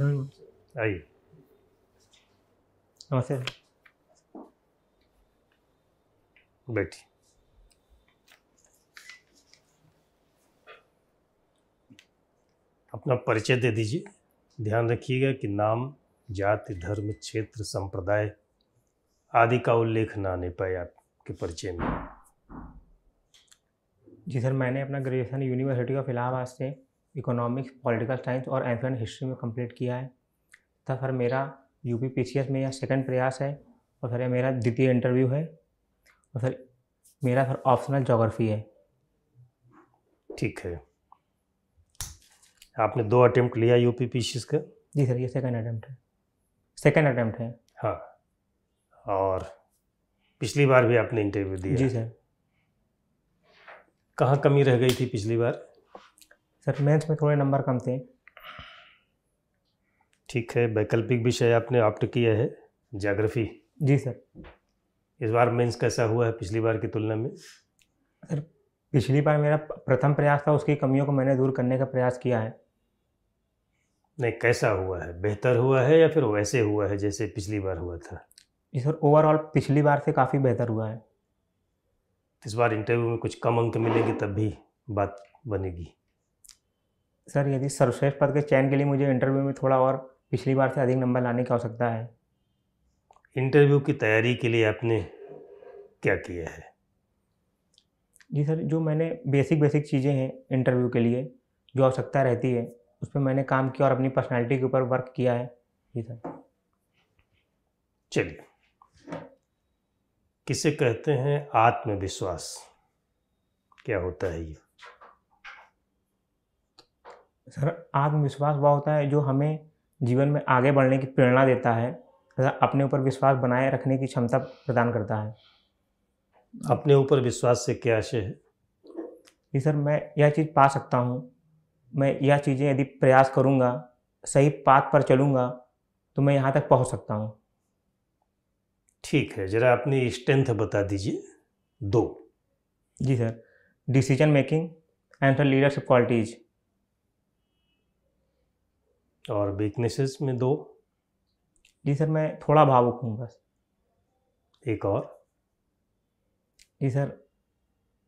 आइए नमस्ते बैठिए अपना परिचय दे दीजिए ध्यान रखिएगा कि नाम जाति धर्म क्षेत्र संप्रदाय आदि का उल्लेख ना आने पाए आपके परिचय में जी सर मैंने अपना ग्रेजुएशन यूनिवर्सिटी ऑफ इलाहाबाद से इकोनॉमिक्स पॉलिटिकल साइंस और एंशियट हिस्ट्री में कंप्लीट किया है तथा सर मेरा U P P C S में यह सेकेंड प्रयास है और सर यह मेरा द्वितीय इंटरव्यू है और सर मेरा सर ऑप्शनल जोग्राफी है ठीक है आपने दो अटेम्प्ट लिया U P P C S का जी सर ये सेकंड अटेम्प्ट है सेकंड अटेम्प्ट है हाँ और पिछली बार भी आपने इंटरव्यू दिया जी सर कहाँ कमी रह गई थी पिछली बार सर मैथ्स में थोड़े नंबर कम थे ठीक है वैकल्पिक विषय आपने ऑप्ट किया है ज्योग्राफी जी सर इस बार मेंस कैसा हुआ है पिछली बार की तुलना में सर पिछली बार मेरा प्रथम प्रयास था उसकी कमियों को मैंने दूर करने का प्रयास किया है नहीं कैसा हुआ है बेहतर हुआ है या फिर वैसे हुआ है जैसे पिछली बार हुआ था जी सर ओवरऑल पिछली बार से काफ़ी बेहतर हुआ है इस बार इंटरव्यू में कुछ कम अंक मिलेंगे तब भी बात बनेगी सर यदि सर्वश्रेष्ठ पद के चयन के लिए मुझे इंटरव्यू में थोड़ा और पिछली बार से अधिक नंबर लाने की आवश्यकता है इंटरव्यू की तैयारी के लिए आपने क्या किया है जी सर जो मैंने बेसिक बेसिक चीज़ें हैं इंटरव्यू के लिए जो आवश्यकता रहती है उस पर मैंने काम किया और अपनी पर्सनैलिटी के ऊपर वर्क किया है जी सर चलिए किसे कहते हैं आत्मविश्वास क्या होता है ये सर आत्मविश्वास वह होता है जो हमें जीवन में आगे बढ़ने की प्रेरणा देता है तथा अपने ऊपर विश्वास बनाए रखने की क्षमता प्रदान करता है अपने ऊपर विश्वास से क्या आशय है कि सर मैं यह चीज़ पा सकता हूँ मैं यह चीज़ें यदि प्रयास करूँगा सही पाथ पर चलूँगा तो मैं यहाँ तक पहुँच सकता हूँ ठीक है ज़रा अपनी स्ट्रेंथ बता दीजिए दो जी sir decision making and leadership qualities और वीकनेसेस में दो जी सर मैं थोड़ा भावुक हूँ बस एक और जी सर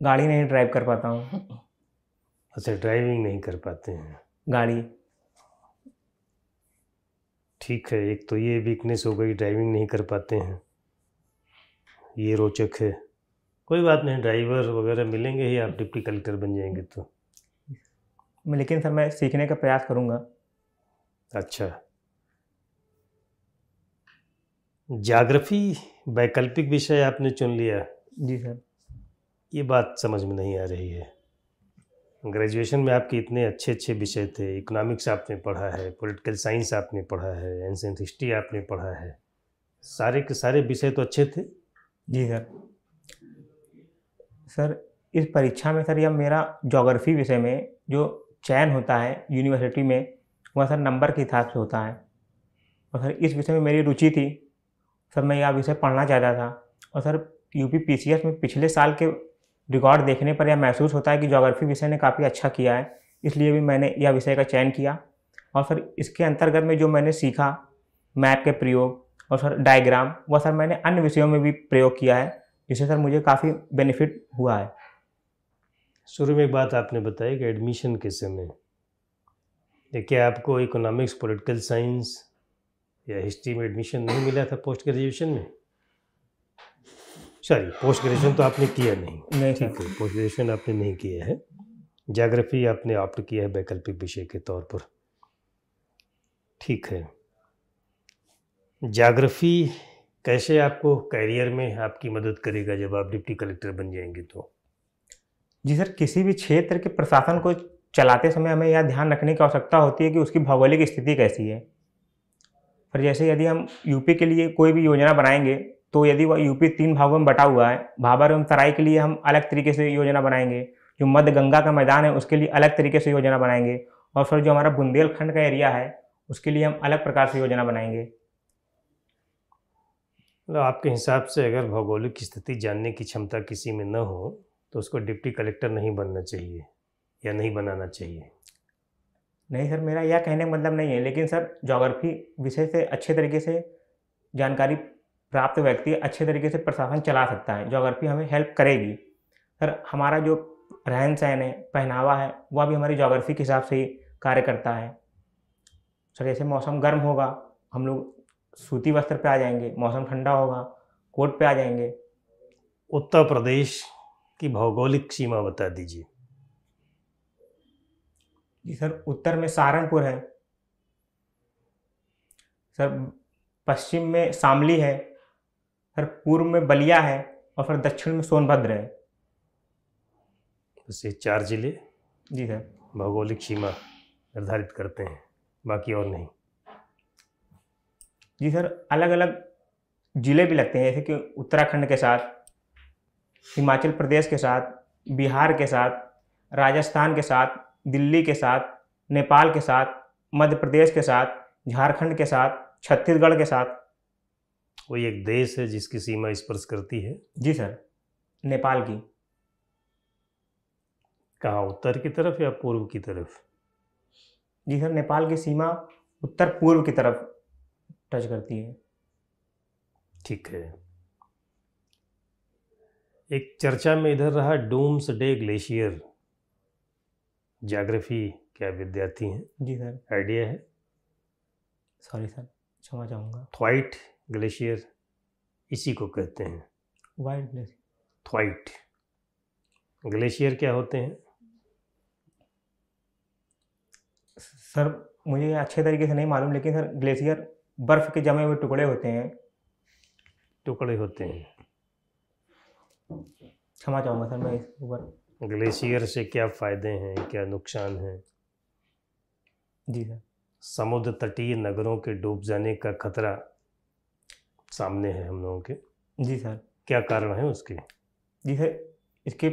गाड़ी नहीं ड्राइव कर पाता हूँ अच्छा ड्राइविंग नहीं कर पाते हैं गाड़ी ठीक है एक तो ये वीकनेस हो गई ड्राइविंग नहीं कर पाते हैं ये रोचक है कोई बात नहीं ड्राइवर वगैरह मिलेंगे ही आप डिप्टी कलेक्टर बन जाएंगे तो लेकिन सर मैं सीखने का प्रयास करूँगा अच्छा जाग्रफी वैकल्पिक विषय आपने चुन लिया जी सर ये बात समझ में नहीं आ रही है ग्रेजुएशन में आपके इतने अच्छे अच्छे विषय थे इकोनॉमिक्स आपने पढ़ा है पॉलिटिकल साइंस आपने पढ़ा है एंसेंट हिस्ट्री आपने पढ़ा है सारे के सारे विषय तो अच्छे थे जी सर सर इस परीक्षा में सर या मेरा जोग्राफी विषय में जो चयन होता है यूनिवर्सिटी में वह सर नंबर के हिसाब से होता है और सर इस विषय में मेरी रुचि थी सर मैं यह विषय पढ़ना चाहता था और सर यूपी पी में पिछले साल के रिकॉर्ड देखने पर यह महसूस होता है कि जोग्राफी विषय ने काफ़ी अच्छा किया है इसलिए भी मैंने यह विषय का चयन किया और सर इसके अंतर्गत में जो मैंने सीखा मैप के प्रयोग और सर डायग्राम वह सर मैंने अन्य विषयों में भी प्रयोग किया है जिससे सर मुझे काफ़ी बेनिफिट हुआ है शुरू में एक बात आपने बताई कि एडमिशन के समय देखिए आपको इकोनॉमिक्स पॉलिटिकल साइंस या हिस्ट्री में एडमिशन नहीं मिला था पोस्ट ग्रेजुएशन में सॉरी पोस्ट ग्रेजुएशन तो आपने किया नहीं नहीं ठीक है पोस्ट ग्रेजुएशन आपने नहीं किया है जोग्राफी आपने ऑप्ट किया है वैकल्पिक विषय के तौर पर ठीक है जोग्राफी कैसे आपको कैरियर में आपकी मदद करेगा जब आप डिप्टी कलेक्टर बन जाएंगे तो जी सर किसी भी क्षेत्र के प्रशासन को चलाते समय हमें यह ध्यान रखने की आवश्यकता होती है कि उसकी भौगोलिक स्थिति कैसी है पर जैसे यदि हम यूपी के लिए कोई भी योजना बनाएंगे तो यदि वह यूपी तीन भागों में बटा हुआ है भाबर एवं तराई के लिए हम अलग तरीके से योजना बनाएंगे जो मध्य गंगा का मैदान है उसके लिए अलग तरीके से योजना बनाएंगे और फिर जो हमारा बुंदेलखंड का एरिया है उसके लिए हम अलग प्रकार से योजना बनाएंगे मतलब आपके हिसाब से अगर भौगोलिक स्थिति जानने की क्षमता किसी में न हो तो उसको डिप्टी कलेक्टर नहीं बनना चाहिए या नहीं बनाना चाहिए नहीं सर मेरा यह कहने का मतलब नहीं है लेकिन सर जोग्राफी विषय से अच्छे तरीके से जानकारी प्राप्त व्यक्ति अच्छे तरीके से प्रशासन चला सकता है जोग्राफी हमें हेल्प करेगी सर हमारा जो रहन सहन है पहनावा है वह भी हमारी जोग्राफी के हिसाब से ही कार्य करता है सर जैसे मौसम गर्म होगा हम लोग सूती वस्त्र पे आ जाएंगे मौसम ठंडा होगा कोट पे आ जाएंगे उत्तर प्रदेश की भौगोलिक सीमा बता दीजिए जी सर उत्तर में सहारनपुर है सर पश्चिम में शामली है सर पूर्व में बलिया है और फिर दक्षिण में सोनभद्र है बस ये चार जिले जी सर भौगोलिक सीमा निर्धारित करते हैं बाकी और नहीं जी सर अलग अलग जिले भी लगते हैं जैसे कि उत्तराखंड के साथ हिमाचल प्रदेश के साथ बिहार के साथ राजस्थान के साथ दिल्ली के साथ नेपाल के साथ मध्य प्रदेश के साथ झारखंड के साथ छत्तीसगढ़ के साथ वही एक देश है जिसकी सीमा स्पर्श करती है जी सर नेपाल की कहा उत्तर की तरफ या पूर्व की तरफ जी सर नेपाल की सीमा उत्तर पूर्व की तरफ टच करती है ठीक है एक चर्चा में इधर रहा डूम्स डे ग्लेशियर जागृफी क्या विद्यार्थी हैं जी सर आइडिया है सॉरी सर क्षमा चाहूँगा थ्वाइट ग्लेशियर इसी को कहते हैं वाइट ग्लेशियर थ्वाइट ग्लेशियर क्या होते हैं सर मुझे अच्छे तरीके से नहीं मालूम लेकिन सर ग्लेशियर बर्फ़ के जमे हुए टुकड़े होते हैं टुकड़े होते हैं क्षमा चाहूँगा सर मैं इस ऊपर ग्लेशियर से क्या फ़ायदे हैं क्या नुकसान हैं जी सर हाँ। समुद्र तटीय नगरों के डूब जाने का खतरा सामने है हम लोगों के जी सर क्या कारण है उसके जी सर इसके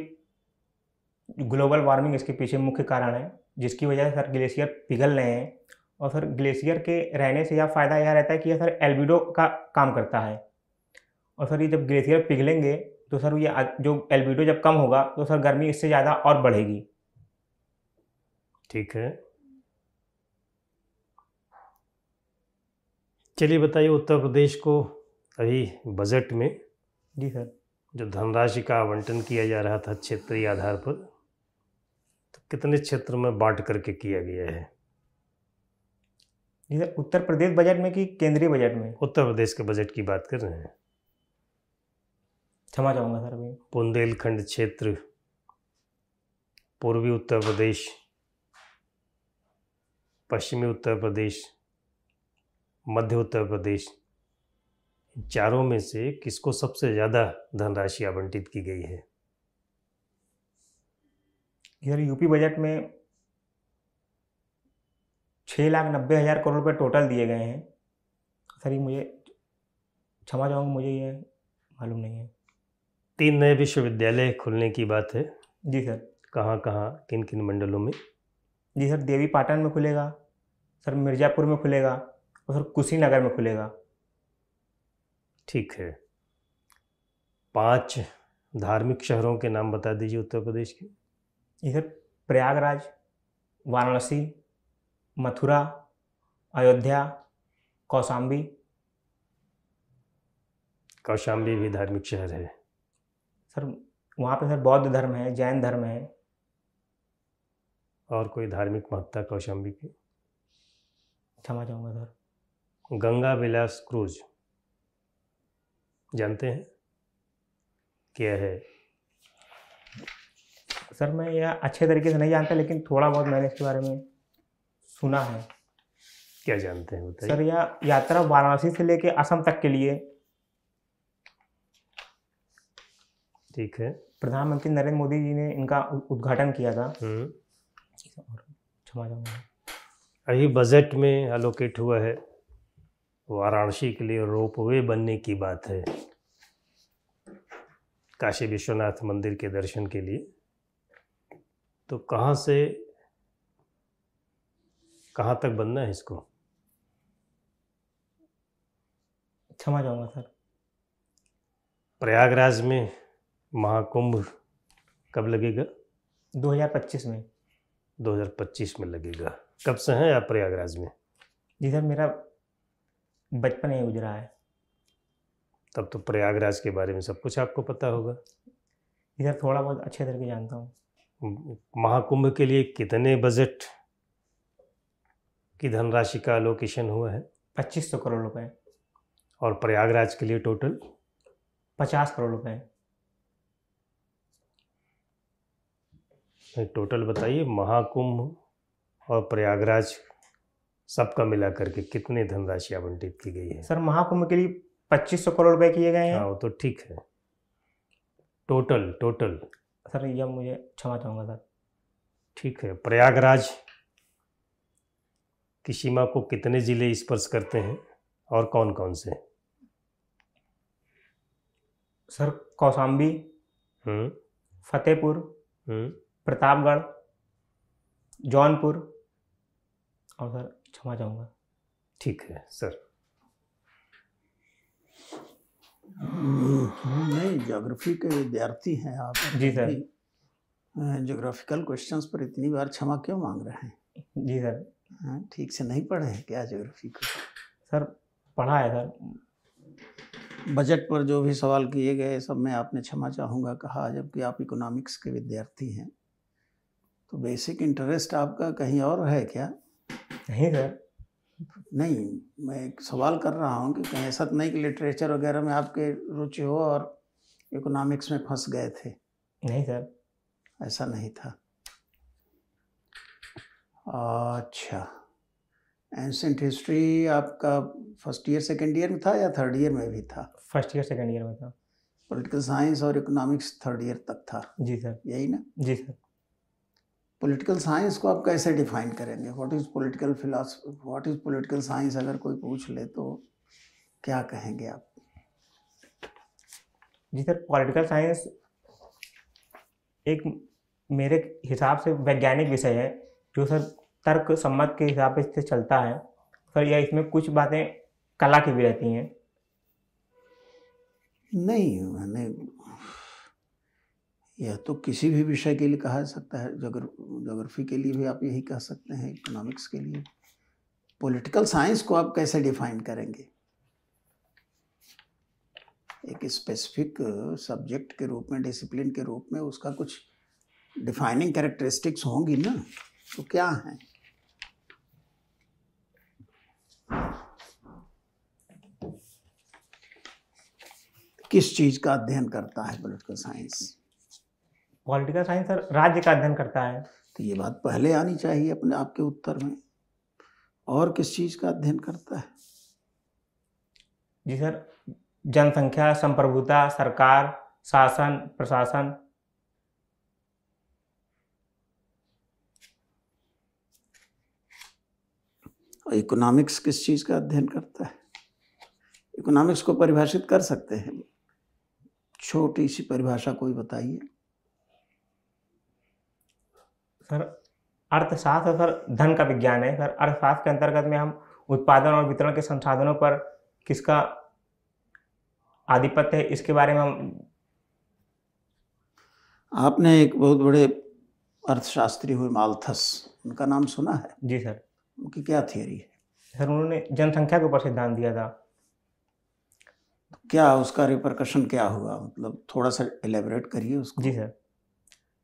ग्लोबल वार्मिंग इसके पीछे मुख्य कारण है जिसकी वजह से सर ग्लेशियर पिघल रहे हैं और सर ग्लेशियर के रहने से यह फ़ायदा यह रहता है कि यह सर एल्बिडो का काम करता है और सर ये जब ग्लेशियर पिघलेंगे तो सर ये जो एल्बिडो जब कम होगा तो सर गर्मी इससे ज़्यादा और बढ़ेगी ठीक है चलिए बताइए उत्तर प्रदेश को अभी बजट में जी सर जो धनराशि का आवंटन किया जा रहा था क्षेत्रीय आधार पर तो कितने क्षेत्र में बांट करके किया गया है जी सर उत्तर प्रदेश बजट में कि केंद्रीय बजट में उत्तर प्रदेश के बजट की बात कर रहे हैं क्षमा चाहूँगा सर मैं बुंदेलखंड क्षेत्र पूर्वी उत्तर प्रदेश पश्चिमी उत्तर प्रदेश मध्य उत्तर प्रदेश चारों में से किसको सबसे ज़्यादा धनराशि आवंटित की गई है इधर यूपी बजट में छः लाख नब्बे हज़ार करोड़ रुपये टोटल दिए गए हैं सर ये मुझे क्षमा चाहूँगा मुझे ये मालूम नहीं है तीन नए विश्वविद्यालय खुलने की बात है जी सर कहाँ कहाँ किन किन मंडलों में जी सर देवी पाटन में खुलेगा सर मिर्ज़ापुर में खुलेगा और सर कुशीनगर में खुलेगा ठीक है पांच धार्मिक शहरों के नाम बता दीजिए उत्तर प्रदेश के जी सर प्रयागराज वाराणसी मथुरा अयोध्या कौशाम्बी कौशाम्बी भी धार्मिक शहर है सर वहाँ पे सर बौद्ध धर्म है जैन धर्म है और कोई धार्मिक महत्ता कौशाम्बी की क्षमा चाहूँगा सर गंगा विलास क्रूज जानते हैं क्या है सर मैं यह अच्छे तरीके से नहीं जानता लेकिन थोड़ा बहुत मैंने इसके बारे में सुना है क्या जानते हैं सर यह यात्रा वाराणसी से लेके असम तक के लिए ठीक है प्रधानमंत्री नरेंद्र मोदी जी ने इनका उद्घाटन किया था हम्म। क्षमा अभी बजट में अलोकेट हुआ है वाराणसी के लिए रोप वे बनने की बात है काशी विश्वनाथ मंदिर के दर्शन के लिए तो कहाँ से कहाँ तक बनना है इसको क्षमा जाऊंगा सर प्रयागराज में महाकुंभ कब लगेगा 2025 में 2025 में लगेगा कब से हैं आप प्रयागराज में जी सर मेरा बचपन ही गुजरा है तब तो प्रयागराज के बारे में सब कुछ आपको पता होगा इधर थोड़ा बहुत अच्छे तरह जानता हूँ महाकुंभ के लिए कितने बजट की धनराशि का लोकेशन हुआ है पच्चीस सौ करोड़ रुपए और प्रयागराज के लिए टोटल पचास करोड़ रुपए टोटल बताइए महाकुंभ और प्रयागराज सबका मिला करके कितने धनराशि आवंटित की गई है सर महाकुंभ के लिए पच्चीस सौ करोड़ रुपए किए गए हैं हाँ वो तो ठीक है टोटल टोटल सर यह मुझे क्षमा चाहूँगा सर ठीक है प्रयागराज की सीमा को कितने ज़िले स्पर्श करते हैं और कौन कौन से सर कौसाम्बी हम्म। फतेहपुर हम्म। प्रतापगढ़ जौनपुर और सर क्षमा चाहूँगा ठीक है सर हम्म, हम्म, नहीं जोग्राफी के विद्यार्थी हैं आप जी सर जोग्राफिकल क्वेश्चंस पर इतनी बार क्षमा क्यों मांग रहे हैं जी सर ठीक से नहीं पढ़े हैं क्या जोग्राफी को सर पढ़ा है सर बजट पर जो भी सवाल किए गए सब में आपने क्षमा चाहूँगा कहा जबकि आप इकोनॉमिक्स के विद्यार्थी हैं तो बेसिक इंटरेस्ट आपका कहीं और है क्या नहीं सर नहीं मैं एक सवाल कर रहा हूँ कि कहीं ऐसा तो नहीं कि लिटरेचर वगैरह में आपके रुचि हो और इकोनॉमिक्स में फंस गए थे नहीं सर ऐसा नहीं था अच्छा एंसेंट हिस्ट्री आपका फर्स्ट ईयर सेकेंड ईयर में था या थर्ड ईयर में भी था फर्स्ट ईयर सेकेंड ईयर में था पॉलिटिकल साइंस और इकोनॉमिक्स थर्ड ईयर तक था जी सर यही ना जी सर पॉलिटिकल साइंस को आप कैसे डिफाइन करेंगे what is political philosophy what is political science अगर कोई पूछ ले तो क्या कहेंगे आप जी सर पॉलिटिकल साइंस एक मेरे हिसाब से वैज्ञानिक विषय है जो सर तर्क सम्मत के हिसाब से चलता है सर या इसमें कुछ बातें कला की भी रहती हैं नहीं मैंने यह तो किसी भी विषय के लिए कहा जा सकता है जोग्र जोग्राफी के लिए भी आप यही कह सकते हैं इकोनॉमिक्स के लिए पॉलिटिकल साइंस को आप कैसे डिफाइन करेंगे एक स्पेसिफिक सब्जेक्ट के रूप में डिसिप्लिन के रूप में उसका कुछ डिफाइनिंग कैरेक्टरिस्टिक्स होंगी ना तो क्या हैं किस चीज़ का अध्ययन करता है political science political science sir राज्य का अध्ययन करता है तो ये बात पहले आनी चाहिए अपने आपके उत्तर में और किस चीज़ का अध्ययन करता है जी सर जनसंख्या संप्रभुता सरकार शासन प्रशासन इकोनॉमिक्स किस चीज़ का अध्ययन करता है इकोनॉमिक्स को परिभाषित कर सकते हैं छोटी सी परिभाषा कोई बताइए सर अर्थशास्त्र सर धन का विज्ञान है सर अर्थशास्त्र के अंतर्गत में हम उत्पादन और वितरण के संसाधनों पर किसका आधिपत्य है इसके बारे में हम आपने एक बहुत बड़े अर्थशास्त्री हुए मालथस उनका नाम सुना है जी सर उनकी क्या थियोरी है सर उन्होंने जनसंख्या के ऊपर सिद्धांत दिया था क्या उसका रिप्रकशन क्या हुआ मतलब थोड़ा सा एलेबरेट करिए उसको जी सर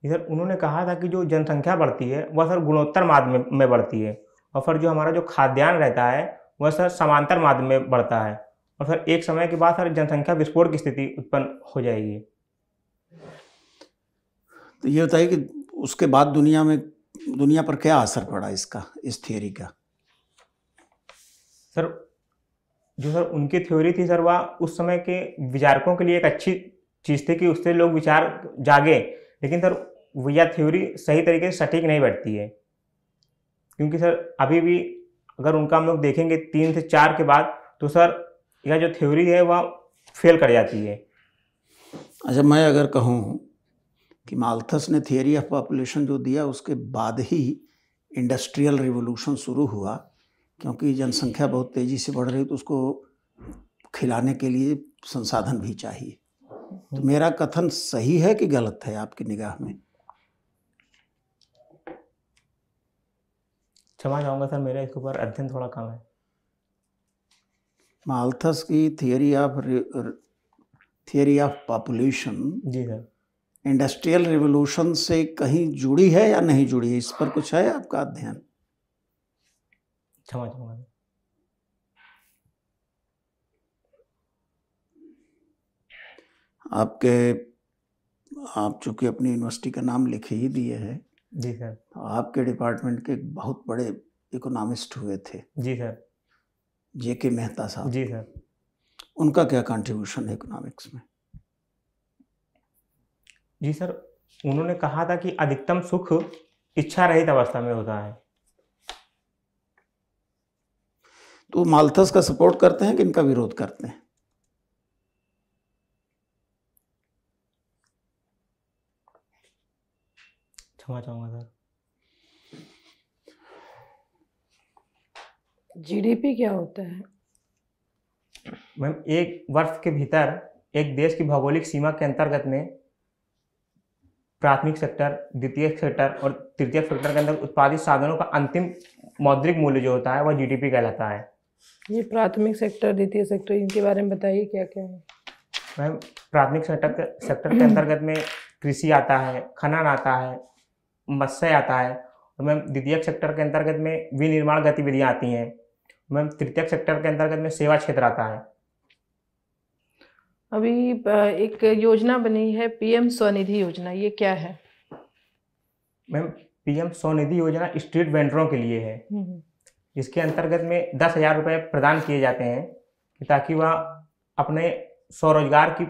इधर उन्होंने कहा था कि जो जनसंख्या बढ़ती है वह सर गुणोत्तर माद में, में बढ़ती है और फिर जो हमारा जो खाद्यान्न रहता है वह सर समांतर माद में बढ़ता है और फिर एक समय के बाद सर जनसंख्या विस्फोट की स्थिति उत्पन्न हो जाएगी तो ये बताइए कि उसके बाद दुनिया में दुनिया पर क्या असर पड़ा इसका इस थ्योरी का सर जो सर उनकी थ्योरी थी सर वह उस समय के विचारकों के लिए एक अच्छी चीज़ थी कि उससे लोग विचार जागे लेकिन सर यह थ्योरी सही तरीके से सटीक नहीं बैठती है क्योंकि सर अभी भी अगर उनका हम लोग देखेंगे तीन से चार के बाद तो सर यह जो थ्योरी है वह फेल कर जाती है अच्छा मैं अगर कहूँ कि माल्थस ने थियोरी ऑफ पॉपुलेशन जो दिया उसके बाद ही इंडस्ट्रियल रिवोल्यूशन शुरू हुआ क्योंकि जनसंख्या बहुत तेज़ी से बढ़ रही तो उसको खिलाने के लिए संसाधन भी चाहिए तो मेरा कथन सही है कि गलत है आपकी निगाह में क्षमा चाहूंगा सर मेरा इसके ऊपर अध्ययन थोड़ा कम है माल्थस की theory of theory of population जी सर इंडस्ट्रियल रिवोल्यूशन से कहीं जुड़ी है या नहीं जुड़ी है इस पर कुछ है आपका अध्ययन क्षमा चाहूँगा आपके आप चूंकि अपनी यूनिवर्सिटी का नाम लिख ही दिए हैं जी सर तो आपके डिपार्टमेंट के बहुत बड़े इकोनॉमिस्ट हुए थे जी सर जे के मेहता साहब जी सर उनका क्या कंट्रीब्यूशन है इकोनॉमिक्स में जी सर उन्होंने कहा था कि अधिकतम सुख इच्छा रहित अवस्था में होता है तो मालथस का सपोर्ट करते हैं कि इनका विरोध करते हैं क्षमा चाहूँगा सर जीडीपी क्या होता है मैम एक वर्ष के भीतर एक देश की भौगोलिक सीमा के अंतर्गत में प्राथमिक सेक्टर द्वितीय सेक्टर और तृतीय सेक्टर के अंदर उत्पादित साधनों का अंतिम मौद्रिक मूल्य जो होता है वह जीडीपी कहलाता है ये प्राथमिक सेक्टर द्वितीय सेक्टर इनके बारे में बताइए क्या क्या है मैम प्राथमिक सेक्टर सेक्टर के अंतर्गत में कृषि आता है खनन आता है मत्स्य आता है और मैम द्वितीयक सेक्टर के अंतर्गत में विनिर्माण गतिविधियाँ आती हैं मैम तृतीयक सेक्टर के अंतर्गत में सेवा क्षेत्र आता है अभी एक योजना बनी है पीएम स्वनिधि योजना ये क्या है मैम पीएम स्वनिधि योजना स्ट्रीट वेंडरों के लिए है इसके हम्म, हम्म। अंतर्गत में दस हजार रुपये प्रदान किए जाते हैं ताकि वह अपने स्वरोजगार की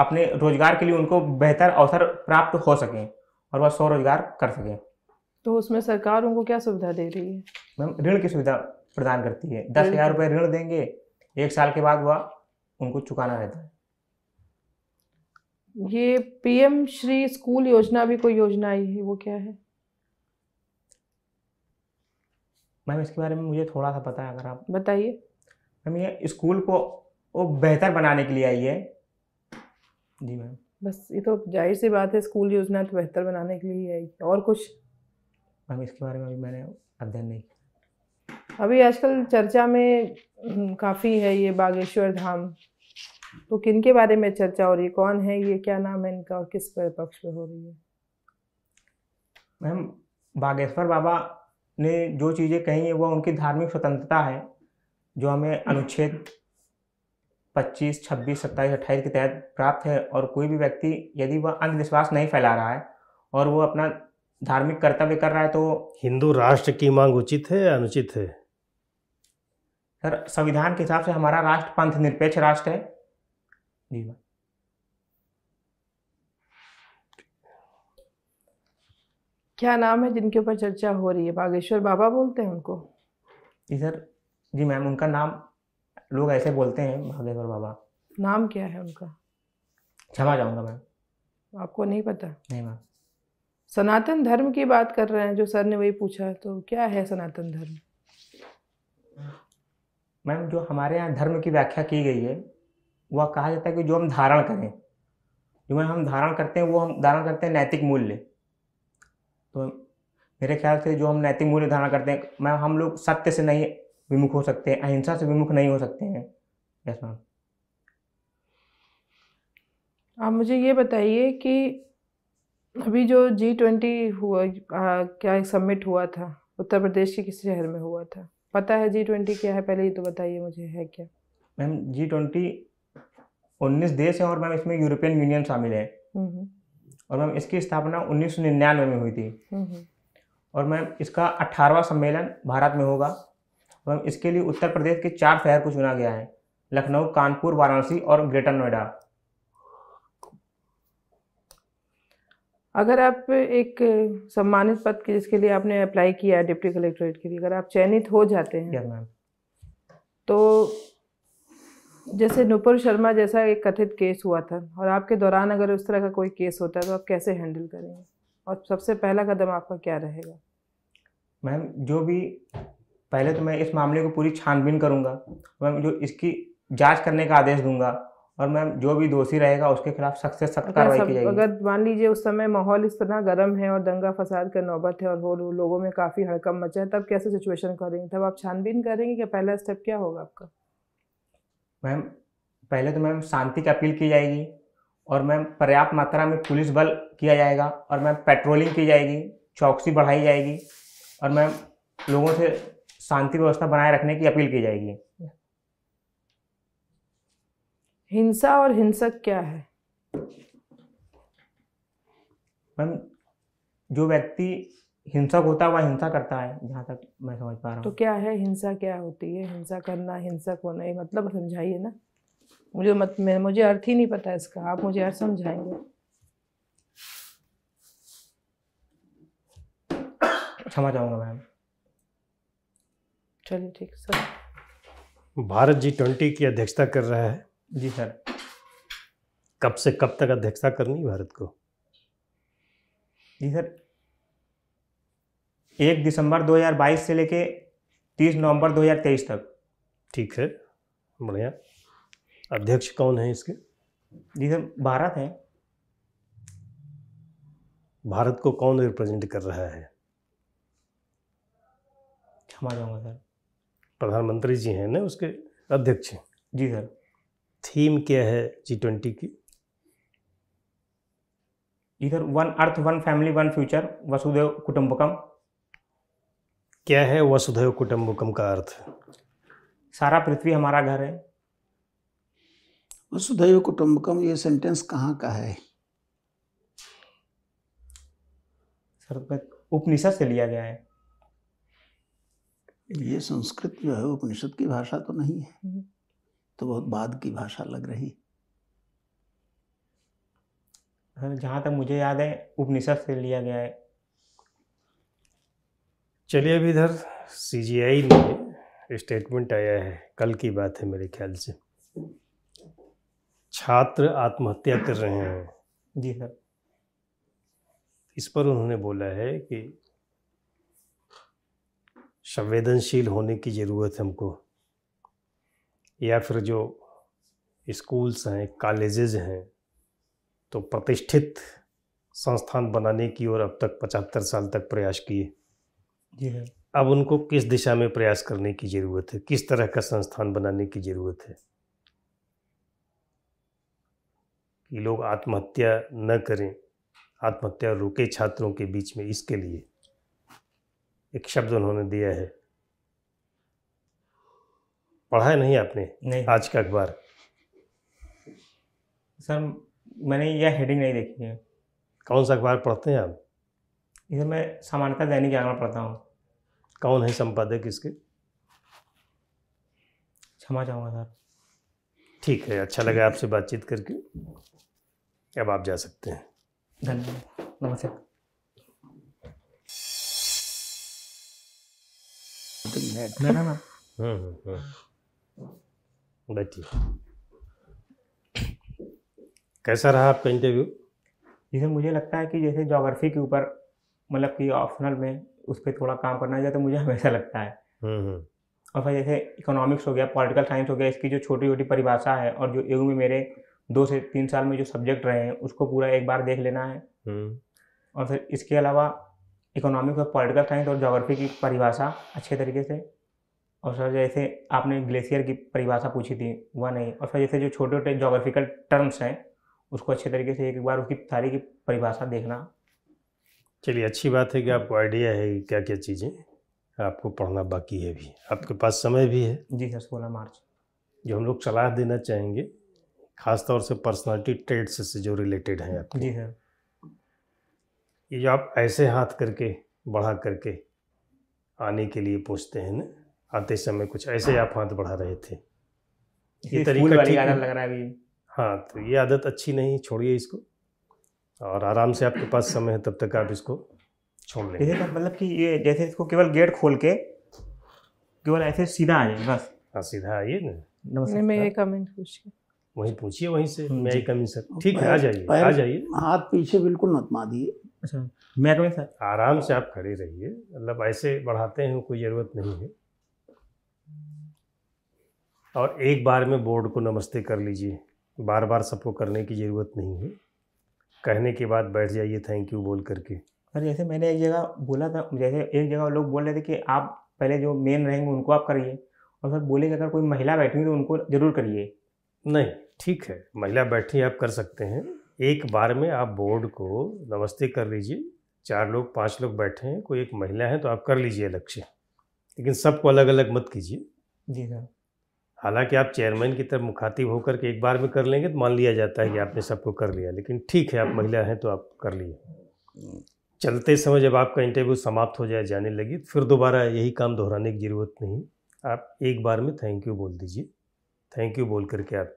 अपने रोजगार के लिए उनको बेहतर अवसर प्राप्त हो सकें और वह स्वरोजगार कर सकें तो उसमें सरकार उनको क्या सुविधा दे रही है मैम ऋण की सुविधा प्रदान करती है दस हजार रुपये ऋण देंगे एक साल के बाद वह उनको चुकाना रहता है ये पीएम श्री स्कूल योजना भी कोई योजना आई है वो क्या है मैम इसके बारे में मुझे थोड़ा सा पता है अगर आप बताइए मैम ये स्कूल को वो बेहतर बनाने के लिए आई है जी मैम बस ये तो जाहिर सी बात है स्कूल योजना तो बेहतर बनाने के लिए है और कुछ मैम इसके बारे में अभी मैंने अध्ययन नहीं अभी आजकल चर्चा में हम्म, काफ़ी है ये बागेश्वर धाम तो किन के बारे में चर्चा हो रही है कौन है ये क्या नाम है इनका और किस पर पक्ष में हो रही है मैम बागेश्वर बाबा ने जो चीज़ें कही हैं वह उनकी धार्मिक स्वतंत्रता है जो हमें अनुच्छेद पच्चीस छब्बीस सत्ताईस अट्ठाईस के तहत प्राप्त है और कोई भी व्यक्ति यदि वह अंधविश्वास नहीं फैला रहा है और वो अपना धार्मिक कर्तव्य कर रहा है तो हिंदू राष्ट्र की मांग उचित है या अनुचित है सर संविधान के हिसाब से हमारा राष्ट्र पंथ निरपेक्ष राष्ट्र है जी हाँ। क्या नाम है जिनके ऊपर चर्चा हो रही है बागेश्वर बाबा बोलते हैं उनको जी सर जी मैम उनका नाम लोग ऐसे बोलते हैं महादेवर बाबा नाम क्या है उनका क्षमा जाऊंगा मैम आपको नहीं पता नहीं मैम सनातन धर्म की बात कर रहे हैं जो सर ने वही पूछा तो क्या है सनातन धर्म मैम जो हमारे यहाँ धर्म की व्याख्या की गई है वह कहा जाता है कि जो हम धारण करें जो हम धारण करते हैं वो हम धारण करते हैं नैतिक मूल्य तो मेरे ख्याल से जो हम नैतिक मूल्य धारण करते हैं मैम हम लोग सत्य से नहीं विमुख हो सकते हैं अहिंसा से विमुख नहीं हो सकते हैं यस मैम आप मुझे ये बताइए कि अभी जो जी ट्वेंटी हुआ आ, क्या एक सबमिट हुआ था उत्तर प्रदेश के किस शहर में हुआ था पता है जी ट्वेंटी क्या है पहले ही तो बताइए मुझे है क्या मैम जी ट्वेंटी उन्नीस देश हैं और मैम इसमें यूरोपियन यूनियन शामिल है हम्म, हम्म। और मैम इसकी स्थापना उन्नीस में हुई थी हम्म, और मैम इसका अठारहवा सम्मेलन भारत में होगा एवं इसके लिए उत्तर प्रदेश के चार शहर को चुना गया है लखनऊ कानपुर वाराणसी और ग्रेटर नोएडा अगर आप एक सम्मानित पद के जिसके लिए आपने अप्लाई किया है डिप्टी कलेक्ट्रेट के लिए अगर आप चयनित हो जाते हैं मैम तो जैसे नुपुर शर्मा जैसा एक कथित केस हुआ था और आपके दौरान अगर उस तरह का कोई केस होता है तो आप कैसे हैंडल करेंगे और सबसे पहला कदम आपका क्या रहेगा मैम जो भी पहले तो मैं इस मामले को पूरी छानबीन करूँगा मैम जो इसकी जाँच करने का आदेश दूंगा और मैम जो भी दोषी रहेगा उसके खिलाफ सख्त से सख्त कार्रवाई की जाएगी अगर मान लीजिए उस समय माहौल इस तरह गर्म है और दंगा फसाद का नौबत है और वो लोगों में काफ़ी हड़कम मचा है तब कैसे सिचुएशन करेंगे तब आप छानबीन करेंगे कि पहला स्टेप क्या होगा आपका मैम पहले तो मैम शांति की अपील की जाएगी और मैम पर्याप्त मात्रा में पुलिस बल किया जाएगा और मैम पेट्रोलिंग की जाएगी चौकसी बढ़ाई जाएगी और मैम लोगों से शांति व्यवस्था बनाए रखने की अपील की जाएगी हिंसा और हिंसक क्या है मैम जो व्यक्ति हिंसक होता है वह हिंसा करता है जहाँ तक मैं समझ पा रहा हूँ तो क्या है हिंसा क्या होती है हिंसा करना हिंसक होना ये मतलब समझाइए ना मुझे मत मैं मुझे अर्थ ही नहीं पता इसका आप मुझे अर्थ समझाएंगे समझ चाहूँगा मैम चलिए ठीक सर भारत जी ट्वेंटी की अध्यक्षता कर रहा है जी सर कब से कब तक अध्यक्षता करनी भारत को जी सर एक दिसंबर 2022 से लेके 30 नवंबर 2023 तक ठीक है बढ़िया अध्यक्ष कौन है इसके जी सर भारत है भारत को कौन रिप्रेजेंट कर रहा है क्षमा चाहूँगा सर प्रधानमंत्री जी हैं ना उसके अध्यक्ष हैं जी सर थीम क्या है जी ट्वेंटी की जी sir one earth one family one future वसुधैव कुटुंबकम क्या है वसुधैव कुटुंबकम का अर्थ सारा पृथ्वी हमारा घर है वसुधैव कुटुंबकम ये सेंटेंस कहाँ का है सर उपनिषद से लिया गया है ये संस्कृत जो है उपनिषद की भाषा तो नहीं है हम्म। तो बहुत बाद की भाषा लग रही हाँ, जहाँ तक मुझे याद है उपनिषद से लिया गया है चलिए अभी इधर सी जी आई में स्टेटमेंट आया है कल की बात है मेरे ख्याल से छात्र आत्महत्या कर रहे हैं जी सर इस पर उन्होंने बोला है कि संवेदनशील होने की ज़रूरत है हमको या फिर जो स्कूल्स हैं कॉलेजेज हैं तो प्रतिष्ठित संस्थान बनाने की ओर अब तक पचहत्तर साल तक प्रयास किए अब उनको किस दिशा में प्रयास करने की ज़रूरत है किस तरह का संस्थान बनाने की ज़रूरत है कि लोग आत्महत्या न करें आत्महत्या रोके छात्रों के बीच में इसके लिए एक शब्द उन्होंने दिया है पढ़ा है नहीं आपने नहीं आज का अखबार सर मैंने यह हेडिंग नहीं देखी है कौन सा अखबार पढ़ते हैं आप इसे मैं सामान्यतः दैनिक जागरण पढ़ता हूँ कौन है संपादक इसके क्षमा चाहूँगा सर ठीक है अच्छा लगा आपसे बातचीत करके अब आप जा सकते हैं धन्यवाद नमस्ते something had. No, no, no. Hmm, hmm, hmm. कैसा रहा आपका इंटरव्यू जैसे मुझे लगता है कि जैसे जोग्राफी के ऊपर मतलब कि ऑप्शनल में उस पर थोड़ा काम करना चाहिए तो मुझे हमेशा लगता है हम्म, हम्म। और फिर जैसे इकोनॉमिक्स हो गया पॉलिटिकल साइंस हो गया इसकी जो छोटी छोटी परिभाषा है और जो एयू में मेरे दो से तीन साल में जो सब्जेक्ट रहे हैं उसको पूरा एक बार देख लेना है हम्म। और फिर इसके अलावा इकोनॉमिक और पॉलिटिकल साइंस और जोग्राफी की परिभाषा अच्छे तरीके से और सर जैसे आपने ग्लेशियर की परिभाषा पूछी थी वह नहीं और सर जैसे जो छोटे छोटे जोग्राफिकल टर्म्स हैं उसको अच्छे तरीके से एक बार उसकी सारी की परिभाषा देखना चलिए अच्छी बात है कि आपको आइडिया है क्या क्या चीज़ें आपको पढ़ना बाकी है भी आपके पास समय भी है जी सर सोलह मार्च जो हम लोग सलाह देना चाहेंगे खासतौर से पर्सनालिटी ट्रेड्स से, से जो रिलेटेड हैं आपके जी सर ये जो आप ऐसे हाथ करके बढ़ा करके आने के लिए पूछते हैं ना आते समय कुछ ऐसे हाँ। आप हाथ बढ़ा रहे थे ये तरीका ठीक लग रहा है अभी हाँ तो ये आदत अच्छी नहीं है छोड़िए इसको और आराम से आपके पास समय है तब तक आप इसको छोड़ लें जैसे मतलब कि ये जैसे इसको केवल गेट खोल के केवल ऐसे सीधा आ जाए बस हाँ सीधा आइए ना मैं ये कमेंट पूछिए वहीं पूछिए वहीं से हाँ, मैं कमेंट सर ठीक है आ जाइए आ जाइए हाथ पीछे बिल्कुल मत मारिए अच्छा कभी सर आराम से आप खड़े रहिए मतलब ऐसे बढ़ाते हैं कोई ज़रूरत नहीं है और एक बार में बोर्ड को नमस्ते कर लीजिए बार बार सबको करने की ज़रूरत नहीं है कहने के बाद बैठ जाइए थैंक यू बोल करके सर जैसे मैंने एक जगह बोला था जैसे एक जगह लोग बोल रहे थे कि आप पहले जो मेन रहेंगे उनको आप करिए और सर बोले कि अगर कोई महिला बैठी हुई तो उनको ज़रूर करिए नहीं ठीक है महिला बैठी आप कर सकते हैं एक बार में आप बोर्ड को नमस्ते कर लीजिए चार लोग पांच लोग बैठे हैं कोई एक महिला है तो आप कर लीजिए लक्ष्य लेकिन सबको अलग अलग मत कीजिए जी सर हाँ। हालांकि आप चेयरमैन की तरफ मुखातिब होकर के एक बार में कर लेंगे तो मान लिया जाता है कि आपने सबको कर लिया लेकिन ठीक है आप महिला हैं तो आप कर लिए चलते समय जब आपका इंटरव्यू समाप्त हो जाए जाने लगी तो फिर दोबारा यही काम दोहराने की ज़रूरत नहीं आप एक बार में थैंक यू बोल दीजिए थैंक यू बोल करके आप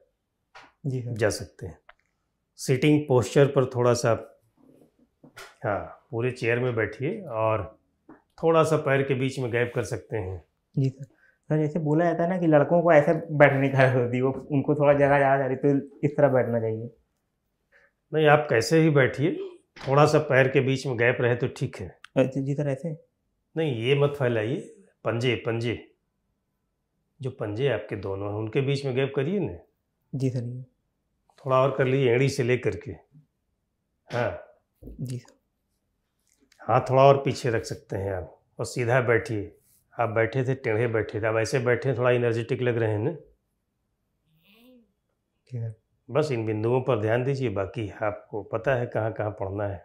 जी हाँ। जा सकते हैं सिटिंग पोस्चर पर थोड़ा सा हाँ पूरे चेयर में बैठिए और थोड़ा सा पैर के बीच में गैप कर सकते हैं जी सर सर जैसे बोला जाता है ना कि लड़कों को ऐसे बैठने का होती है वो उनको थोड़ा जगह ज़्यादा जा रही तो इस तरह बैठना चाहिए नहीं आप कैसे ही बैठिए थोड़ा सा पैर के बीच में गैप रहे तो ठीक है अच्छा जी सर ऐसे नहीं ये मत फैलाइए पंजे पंजे जो पंजे आपके दोनों हैं उनके बीच में गैप करिए ना जी सर थोड़ा और कर लीजिए एड़ी से ले करके हाँ जी हाँ थोड़ा और पीछे रख सकते हैं आप और सीधा बैठिए आप बैठे थे टेढ़े बैठे थे आप ऐसे बैठे थोड़ा इनर्जेटिक लग रहे हैं ना बस इन बिंदुओं पर ध्यान दीजिए बाकी आपको पता है कहाँ कहाँ पढ़ना है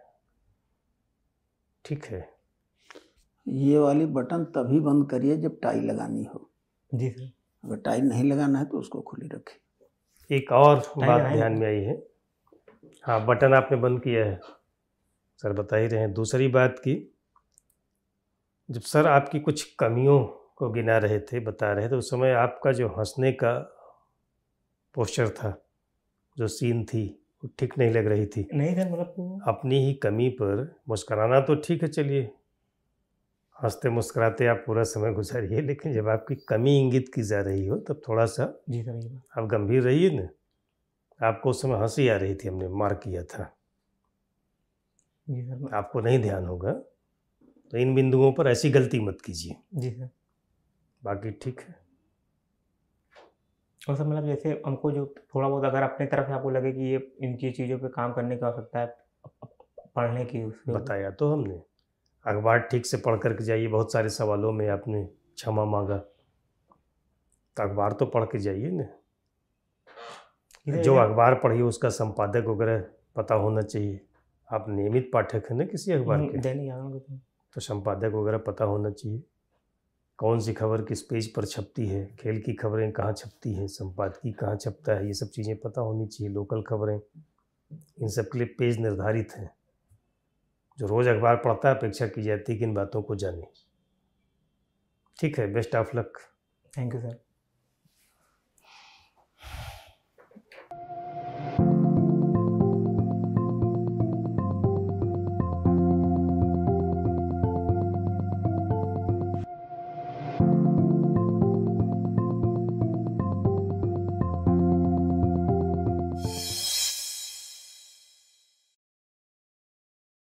ठीक है ये वाली बटन तभी बंद करिए जब टाई लगानी हो जी सर अगर टाई नहीं लगाना है तो उसको खुली रखिए एक और बात ध्यान में आई है हाँ बटन आपने बंद किया है सर बता ही रहे हैं दूसरी बात की जब सर आपकी कुछ कमियों को गिना रहे थे बता रहे थे उस समय आपका जो हंसने का पोस्चर था जो सीन थी वो ठीक नहीं लग रही थी नहीं सर मतलब अपनी ही कमी पर मुस्कराना तो ठीक है चलिए हंसते मुस्कुराते आप पूरा समय गुजारिए लेकिन जब आपकी कमी इंगित की जा रही हो तब थोड़ा सा जी करिए आप गंभीर रहिए ना आपको उस समय हंसी आ रही थी हमने मार किया था जी सर आपको नहीं ध्यान होगा तो इन बिंदुओं पर ऐसी गलती मत कीजिए जी सर बाकी ठीक है और सर मतलब जैसे हमको जो थोड़ा बहुत अगर अपने तरफ से आपको लगे कि ये इनकी चीज़ों पे काम करने की आवश्यकता है पढ़ने की बताया तो हमने अखबार ठीक से पढ़ करके जाइए बहुत सारे सवालों में आपने क्षमा मांगा तो अखबार तो पढ़ के जाइए ना जो अखबार पढ़िए उसका संपादक वगैरह पता होना चाहिए आप नियमित पाठक हैं ना किसी अखबार के हम्म, दैनिक तो।, तो संपादक वगैरह पता होना चाहिए कौन सी खबर किस पेज पर छपती है खेल की खबरें कहाँ छपती हैं संपादकी कहाँ छपता है ये सब चीज़ें पता होनी चाहिए लोकल खबरें इन सब के लिए पेज निर्धारित हैं जो रोज़ अखबार पढ़ता है अपेक्षा की जाती है कि इन बातों को जाने ठीक है best of luck thank you sir